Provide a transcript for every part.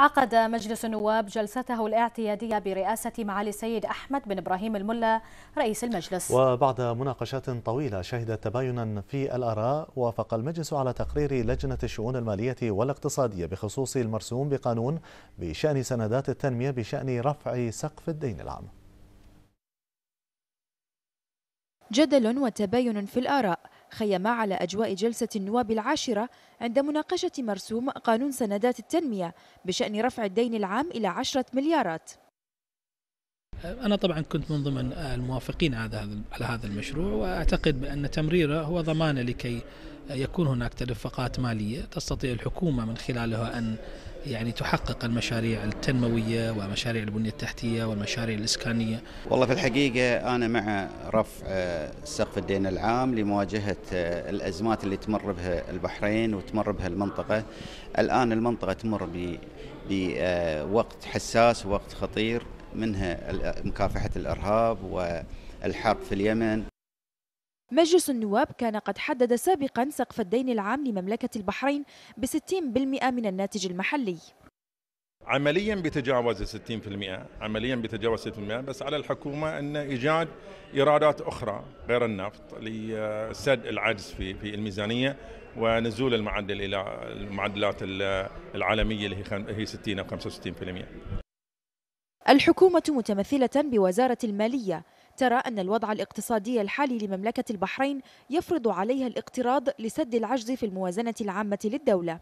عقد مجلس النواب جلسته الاعتيادية برئاسة معالي السيد أحمد بن إبراهيم الملا رئيس المجلس وبعد مناقشات طويلة شهدت تباينا في الآراء وافق المجلس على تقرير لجنة الشؤون المالية والاقتصادية بخصوص المرسوم بقانون بشأن سندات التنمية بشأن رفع سقف الدين العام جدل وتباين في الآراء خيم على أجواء جلسة النواب العاشرة عند مناقشة مرسوم قانون سندات التنمية بشأن رفع الدين العام إلى عشرة مليارات أنا طبعا كنت من ضمن الموافقين على هذا المشروع وأعتقد بأن تمريره هو ضمانة لكي يكون هناك تدفقات مالية تستطيع الحكومة من خلالها أن يعني تحقق المشاريع التنموية ومشاريع البنية التحتية والمشاريع الإسكانية والله في الحقيقة أنا مع رفع سقف الدين العام لمواجهة الأزمات اللي تمر بها البحرين وتمر بها المنطقة الآن المنطقة تمر بوقت حساس ووقت خطير منها مكافحة الإرهاب والحرب في اليمن مجلس النواب كان قد حدد سابقا سقف الدين العام لمملكة البحرين ب 60% من الناتج المحلي عمليا بتجاوز 60% عمليا بتجاوز 60% بس على الحكومة أن إيجاد إيرادات أخرى غير النفط لسد العجز في في الميزانية ونزول المعدل إلى المعدلات العالمية اللي هي 60 أو 65% الحكومة متمثلة بوزارة المالية ترى أن الوضع الاقتصادي الحالي لمملكة البحرين يفرض عليها الاقتراض لسد العجز في الموازنة العامة للدولة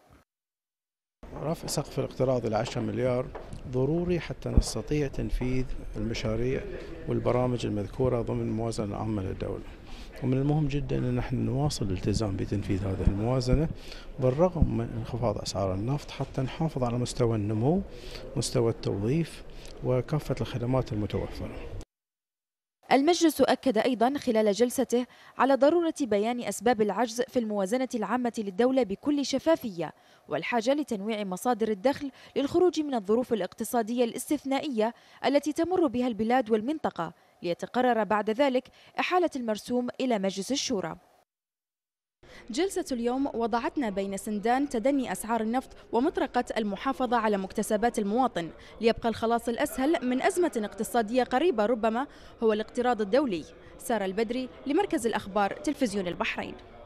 رفع سقف الاقتراض إلى 10 مليار ضروري حتى نستطيع تنفيذ المشاريع والبرامج المذكورة ضمن الموازنة العامة للدولة ومن المهم جدا أن نحن نواصل الالتزام بتنفيذ هذه الموازنة بالرغم من انخفاض أسعار النفط حتى نحافظ على مستوى النمو مستوى التوظيف وكافة الخدمات المتوفرة المجلس أكد أيضا خلال جلسته على ضرورة بيان أسباب العجز في الموازنة العامة للدولة بكل شفافية والحاجة لتنويع مصادر الدخل للخروج من الظروف الاقتصادية الاستثنائية التي تمر بها البلاد والمنطقة ليتقرر بعد ذلك إحالة المرسوم إلى مجلس الشورى جلسة اليوم وضعتنا بين سندان تدني أسعار النفط ومطرقة المحافظة على مكتسبات المواطن ليبقى الخلاص الأسهل من أزمة اقتصادية قريبة ربما هو الاقتراض الدولي سارة البدري لمركز الأخبار تلفزيون البحرين